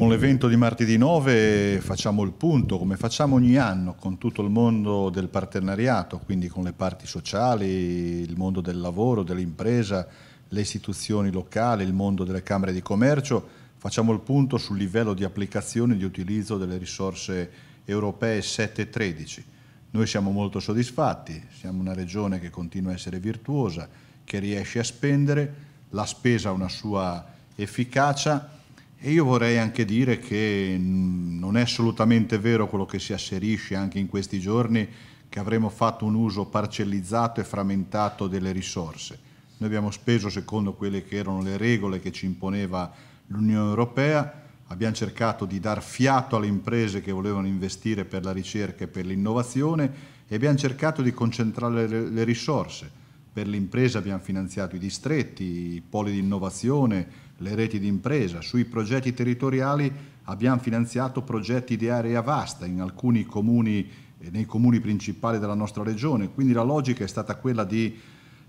Con l'evento di martedì 9 facciamo il punto, come facciamo ogni anno, con tutto il mondo del partenariato, quindi con le parti sociali, il mondo del lavoro, dell'impresa, le istituzioni locali, il mondo delle camere di commercio, facciamo il punto sul livello di applicazione e di utilizzo delle risorse europee 7 e 13. Noi siamo molto soddisfatti, siamo una regione che continua a essere virtuosa, che riesce a spendere, la spesa ha una sua efficacia, e io vorrei anche dire che non è assolutamente vero quello che si asserisce anche in questi giorni che avremo fatto un uso parcellizzato e frammentato delle risorse. Noi abbiamo speso secondo quelle che erano le regole che ci imponeva l'Unione Europea, abbiamo cercato di dar fiato alle imprese che volevano investire per la ricerca e per l'innovazione e abbiamo cercato di concentrare le risorse per l'impresa abbiamo finanziato i distretti, i poli di innovazione, le reti di impresa. Sui progetti territoriali abbiamo finanziato progetti di area vasta in alcuni comuni, eh, nei comuni principali della nostra regione. Quindi la logica è stata quella di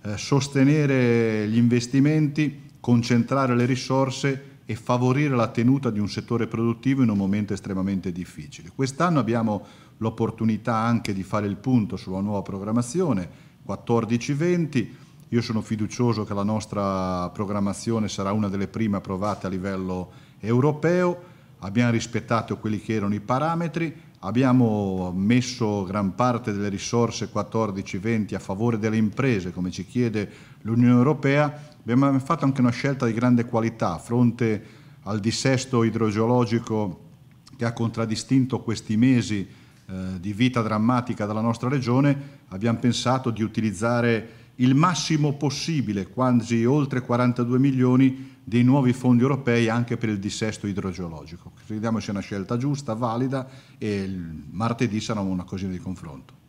eh, sostenere gli investimenti, concentrare le risorse e favorire la tenuta di un settore produttivo in un momento estremamente difficile. Quest'anno abbiamo l'opportunità anche di fare il punto sulla nuova programmazione 14-20. Io sono fiducioso che la nostra programmazione sarà una delle prime approvate a livello europeo. Abbiamo rispettato quelli che erano i parametri, abbiamo messo gran parte delle risorse 14-20 a favore delle imprese, come ci chiede l'Unione Europea. Abbiamo fatto anche una scelta di grande qualità a fronte al dissesto idrogeologico che ha contraddistinto questi mesi eh, di vita drammatica della nostra regione, abbiamo pensato di utilizzare il massimo possibile, quasi oltre 42 milioni, dei nuovi fondi europei anche per il dissesto idrogeologico. Crediamo sia una scelta giusta, valida e martedì sarà una cosina di confronto.